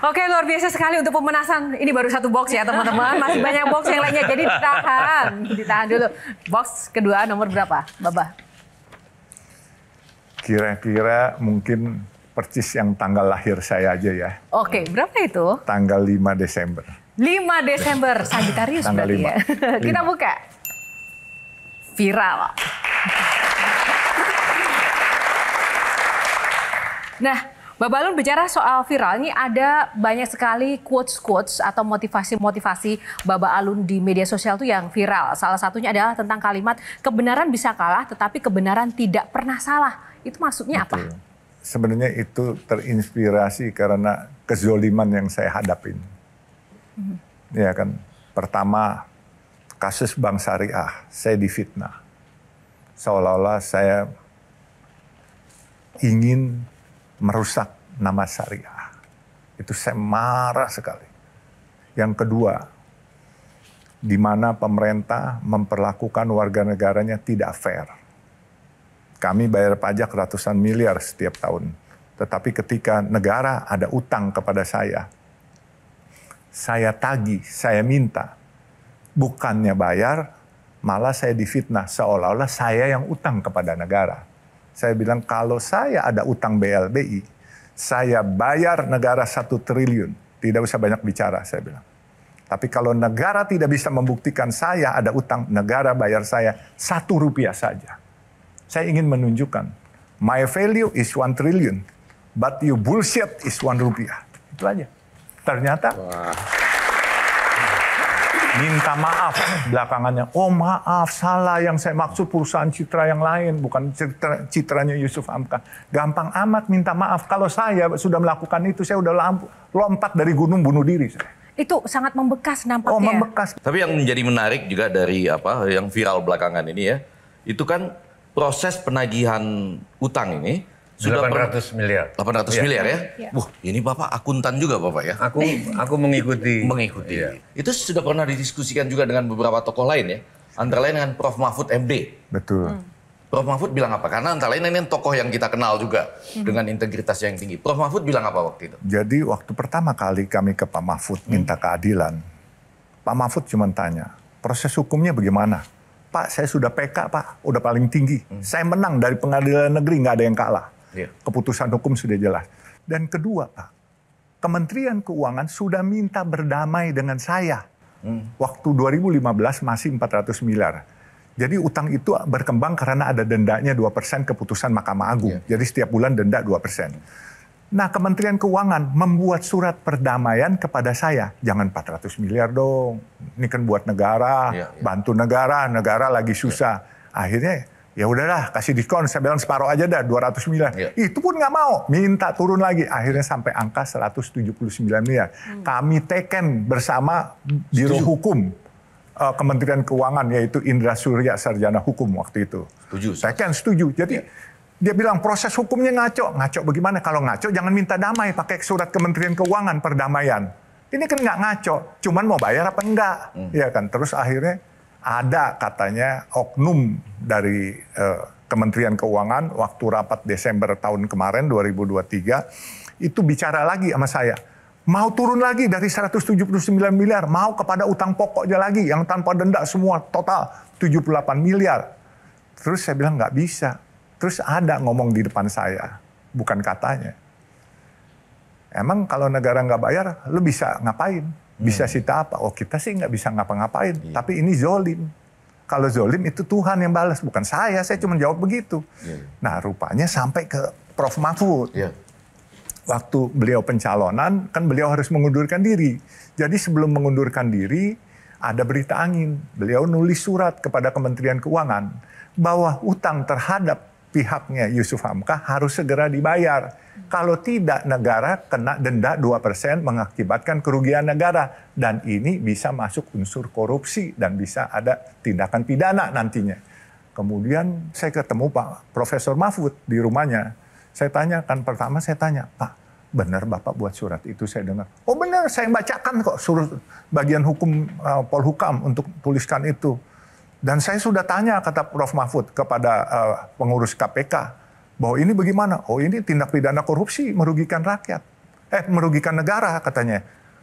Oke, luar biasa sekali untuk pemanasan. Ini baru satu box ya teman-teman. Masih iya. banyak box yang lainnya, jadi ditahan. Ditahan dulu. Box kedua nomor berapa, Baba? Kira-kira mungkin percis yang tanggal lahir saya aja ya. Oke, berapa itu? Tanggal 5 Desember. 5 Desember, iya. Sagitarius tanggal berarti 5. ya. Kita buka. Viral. Nah, Mbak Alun bicara soal viral, ini ada banyak sekali quotes-quotes atau motivasi-motivasi Bapak Alun di media sosial itu yang viral. Salah satunya adalah tentang kalimat kebenaran bisa kalah tetapi kebenaran tidak pernah salah. Itu maksudnya Betul. apa? Sebenarnya itu terinspirasi karena kezoliman yang saya hadapin. Hmm. Ya kan, pertama kasus bank syariah, saya difitnah. Seolah-olah saya ingin merusak nama syariah. Itu saya marah sekali. Yang kedua, di mana pemerintah memperlakukan warga negaranya tidak fair. Kami bayar pajak ratusan miliar setiap tahun. Tetapi ketika negara ada utang kepada saya, saya tagi, saya minta. Bukannya bayar, malah saya difitnah seolah-olah saya yang utang kepada negara. Saya bilang kalau saya ada utang BLBI, saya bayar negara satu triliun. Tidak usah banyak bicara, saya bilang. Tapi kalau negara tidak bisa membuktikan saya ada utang, negara bayar saya satu rupiah saja. Saya ingin menunjukkan, my value is one trillion, but you bullshit is one rupiah. Itu aja. Ternyata minta maaf belakangannya. Oh maaf, salah yang saya maksud perusahaan citra yang lain, bukan citra, citranya Yusuf Amka. Gampang amat minta maaf. Kalau saya sudah melakukan itu, saya sudah lompat dari gunung bunuh diri saya. Itu sangat membekas nampaknya. Oh membekas. Tapi yang menjadi menarik juga dari apa yang viral belakangan ini ya, itu kan proses penagihan utang ini sudah 800 miliar. 800 ya. miliar ya? ya. Wah, ini Bapak akuntan juga Bapak ya? Aku aku mengikuti. Mengikuti. Ya. Itu sudah pernah didiskusikan juga dengan beberapa tokoh lain ya? Antara lain dengan Prof Mahfud MD. Betul. Hmm. Prof Mahfud bilang apa? Karena antara lain ini tokoh yang kita kenal juga hmm. dengan integritas yang tinggi. Prof Mahfud bilang apa waktu itu? Jadi waktu pertama kali kami ke Pak Mahfud hmm. minta keadilan, Pak Mahfud cuma tanya, proses hukumnya bagaimana? Pak, saya sudah PK Pak, udah paling tinggi. Hmm. Saya menang dari pengadilan negeri, nggak ada yang kalah Ya, keputusan hukum sudah jelas. Dan kedua, Pak, Kementerian Keuangan sudah minta berdamai dengan saya. Hmm. Waktu 2015 masih 400 miliar. Jadi utang itu berkembang karena ada dendanya 2% keputusan Mahkamah Agung. Yeah. Jadi setiap bulan denda 2%. Nah Kementerian Keuangan membuat surat perdamaian kepada saya. Jangan 400 miliar dong. Ini kan buat negara, yeah, yeah. bantu negara, negara lagi susah. Yeah. Akhirnya ya udahlah kasih diskon saya bilang separuh aja dah 200 miliar ya. itu pun nggak mau minta turun lagi akhirnya sampai angka 179 miliar hmm. kami teken bersama biro Setuju. hukum uh, Kementerian Keuangan yaitu Indra Surya sarjana hukum waktu itu. Setuju. Teken setuju. Jadi ya. dia bilang proses hukumnya ngaco. Ngaco bagaimana? Kalau ngaco jangan minta damai pakai surat Kementerian Keuangan perdamaian. Ini kan nggak ngaco, cuman mau bayar apa enggak, hmm. ya kan. Terus akhirnya ada katanya oknum dari eh, Kementerian Keuangan waktu rapat Desember tahun kemarin 2023 itu bicara lagi sama saya. Mau turun lagi dari 179 miliar, mau kepada utang pokoknya lagi yang tanpa denda semua total 78 miliar. Terus saya bilang nggak bisa. Terus ada ngomong di depan saya, bukan katanya. Emang kalau negara nggak bayar, lo bisa ngapain? Bisa hmm. sita apa? Oh kita sih nggak bisa ngapa-ngapain. Iya. Tapi ini zolim. Kalau zolim itu Tuhan yang balas, bukan saya. Saya cuma jawab begitu. Iya. Nah rupanya sampai ke Prof Mahfud. Iya. Waktu beliau pencalonan, kan beliau harus mengundurkan diri. Jadi sebelum mengundurkan diri, ada berita angin. Beliau nulis surat kepada Kementerian Keuangan bahwa utang terhadap pihaknya Yusuf Hamka harus segera dibayar. Kalau tidak negara kena denda 2% mengakibatkan kerugian negara. Dan ini bisa masuk unsur korupsi dan bisa ada tindakan pidana nantinya. Kemudian saya ketemu Pak Profesor Mahfud di rumahnya. Saya tanyakan pertama saya tanya, Pak benar Bapak buat surat itu saya dengar. Oh benar saya bacakan kok surat bagian hukum uh, Polhukam untuk tuliskan itu. Dan saya sudah tanya kata Prof Mahfud kepada uh, pengurus KPK bahwa ini bagaimana? Oh ini tindak pidana korupsi merugikan rakyat, eh merugikan negara katanya.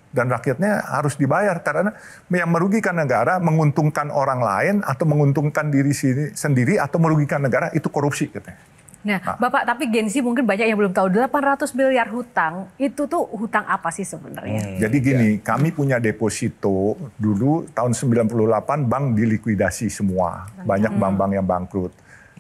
Dan rakyatnya harus dibayar karena yang merugikan negara, menguntungkan orang lain atau menguntungkan diri sendiri atau merugikan negara itu korupsi katanya. Nah, ah. Bapak, tapi Gen mungkin banyak yang belum tahu 800 miliar hutang itu tuh hutang apa sih sebenarnya? Hmm. Jadi gini, ya. kami punya deposito dulu tahun 98 bank dilikuidasi semua. Banyak hmm. bank-bank yang bangkrut.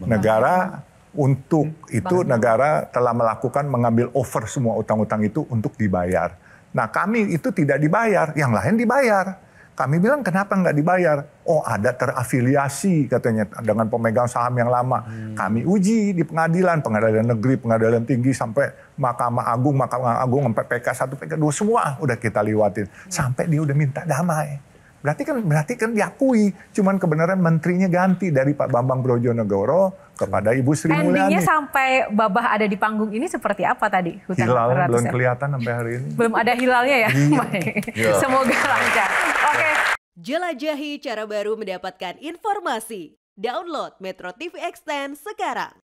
Negara untuk hmm. itu Bang. negara telah melakukan mengambil over semua utang-utang itu untuk dibayar. Nah, kami itu tidak dibayar, yang lain dibayar. Kami bilang kenapa nggak dibayar? Oh ada terafiliasi katanya dengan pemegang saham yang lama. Hmm. Kami uji di pengadilan, pengadilan negeri, pengadilan tinggi sampai Mahkamah Agung, Mahkamah Agung sampai PK 1, PK 2 semua udah kita lewatin. Hmm. Sampai dia udah minta damai. Berarti kan berarti kan diakui, cuman kebenaran menterinya ganti dari Pak Bambang Brojonegoro kepada Ibu Sri Mulyani. Endingnya sampai babah ada di panggung ini seperti apa tadi? Hutan Hilal belum kelihatan sampai hari ini. Belum ada hilalnya ya. Iya. Iya. Semoga lancar. Oke. Okay. Jelajahi cara baru mendapatkan informasi. Download Metro TV Extend sekarang.